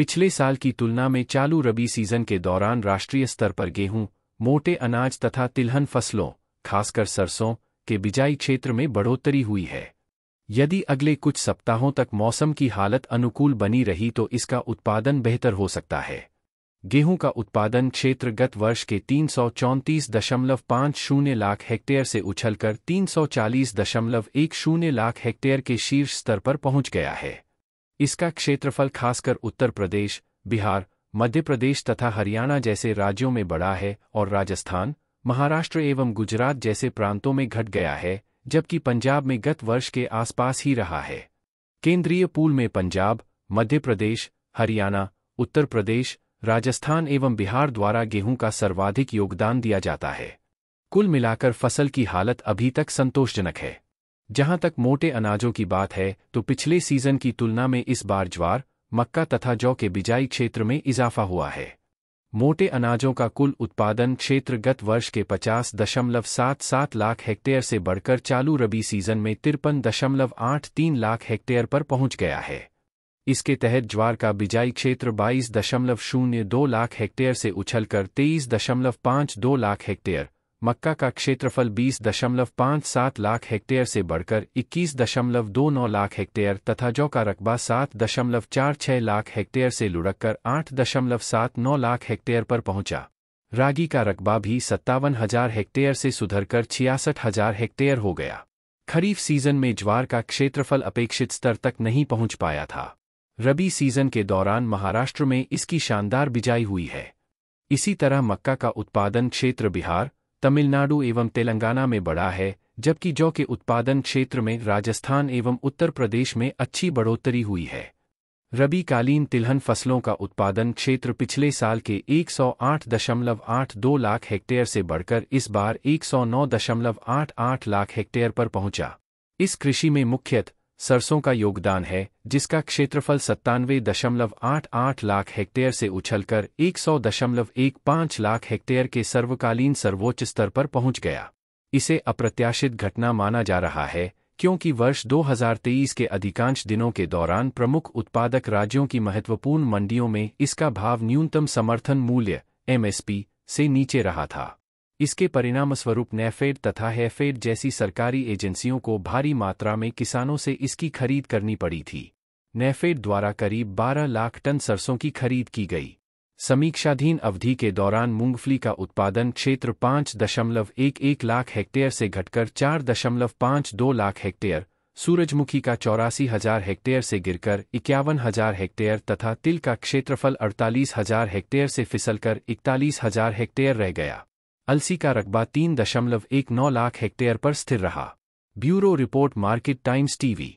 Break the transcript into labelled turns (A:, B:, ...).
A: पिछले साल की तुलना में चालू रबी सीजन के दौरान राष्ट्रीय स्तर पर गेहूं, मोटे अनाज तथा तिलहन फसलों खासकर सरसों के बिजाई क्षेत्र में बढ़ोतरी हुई है यदि अगले कुछ सप्ताहों तक मौसम की हालत अनुकूल बनी रही तो इसका उत्पादन बेहतर हो सकता है गेहूं का उत्पादन क्षेत्र गत वर्ष के तीन लाख हेक्टेयर से उछलकर तीन लाख हेक्टेयर के शीर्ष स्तर पर पहुंच गया है इसका क्षेत्रफल खासकर उत्तर प्रदेश बिहार मध्य प्रदेश तथा हरियाणा जैसे राज्यों में बड़ा है और राजस्थान महाराष्ट्र एवं गुजरात जैसे प्रांतों में घट गया है जबकि पंजाब में गत वर्ष के आसपास ही रहा है केंद्रीय पूल में पंजाब मध्य प्रदेश हरियाणा उत्तर प्रदेश राजस्थान एवं बिहार द्वारा गेहूं का सर्वाधिक योगदान दिया जाता है कुल मिलाकर फसल की हालत अभी तक संतोषजनक है जहां तक मोटे अनाजों की बात है तो पिछले सीजन की तुलना में इस बार ज्वार मक्का तथा जौ के बिजाई क्षेत्र में इजाफा हुआ है मोटे अनाजों का कुल उत्पादन क्षेत्र गत वर्ष के पचास दशमलव सात सात लाख हेक्टेयर से बढ़कर चालू रबी सीजन में तिरपन दशमलव आठ तीन लाख हेक्टेयर पर पहुंच गया है इसके तहत ज्वार का बिजाई क्षेत्र बाईस दशमलव शून्य दो लाख हेक्टेयर से उछलकर तेईस दशमलव पांच दो लाख हेक्टेयर मक्का का क्षेत्रफल बीस दशमलव सात लाख हेक्टेयर से बढ़कर इक्कीस दशमलव दो नौ लाख हेक्टेयर तथा जौ का रकबा सात दशमलव चार लाख हेक्टेयर से लुढ़ककर आठ दशमलव सात नौ लाख हेक्टेयर पर पहुंचा रागी का रकबा भी सत्तावन हजार हेक्टेयर से सुधरकर छियासठ हजार हेक्टेयर हो गया खरीफ सीजन में ज्वार का क्षेत्रफल अपेक्षित स्तर तक नहीं पहुंच पाया था रबी सीजन के दौरान महाराष्ट्र में इसकी शानदार बिजाई हुई है इसी तरह मक्का का उत्पादन क्षेत्र बिहार तमिलनाडु एवं तेलंगाना में बढ़ा है जबकि जौ के उत्पादन क्षेत्र में राजस्थान एवं उत्तर प्रदेश में अच्छी बढ़ोतरी हुई है रबी कालीन तिलहन फसलों का उत्पादन क्षेत्र पिछले साल के 108.82 लाख हेक्टेयर से बढ़कर इस बार 109.88 लाख हेक्टेयर पर पहुंचा इस कृषि में मुख्यतः सरसों का योगदान है जिसका क्षेत्रफल सत्तानवे दशमलव आठ आठ लाख हेक्टेयर से उछलकर एक सौ दशमलव एक पाँच लाख हेक्टेयर के सर्वकालीन सर्वोच्च स्तर पर पहुंच गया इसे अप्रत्याशित घटना माना जा रहा है क्योंकि वर्ष 2023 के अधिकांश दिनों के दौरान प्रमुख उत्पादक राज्यों की महत्वपूर्ण मंडियों में इसका भाव न्यूनतम समर्थन मूल्य एमएसपी से नीचे रहा था इसके परिणामस्वरूप नेफेड तथा हैफेड जैसी सरकारी एजेंसियों को भारी मात्रा में किसानों से इसकी खरीद करनी पड़ी थी नेफेड द्वारा करीब 12 लाख टन सरसों की खरीद की गई समीक्षाधीन अवधि के दौरान मूंगफली का उत्पादन क्षेत्र पांच दशमलव एक एक लाख हेक्टेयर से घटकर चार दशमलव पांच दो लाख हेक्टेयर सूरजमुखी का चौरासी हजार हेक्टेयर से गिरकर इक्यावन हजार हेक्टेयर तथा तिल का क्षेत्रफल अड़तालीस हजार हेक्टेयर से फिसलकर इकतालीस हजार हेक्टेयर रह गया अलसी का रकबा तीन दशमलव एक नौ लाख हेक्टेयर पर स्थिर रहा bureau report Market Times TV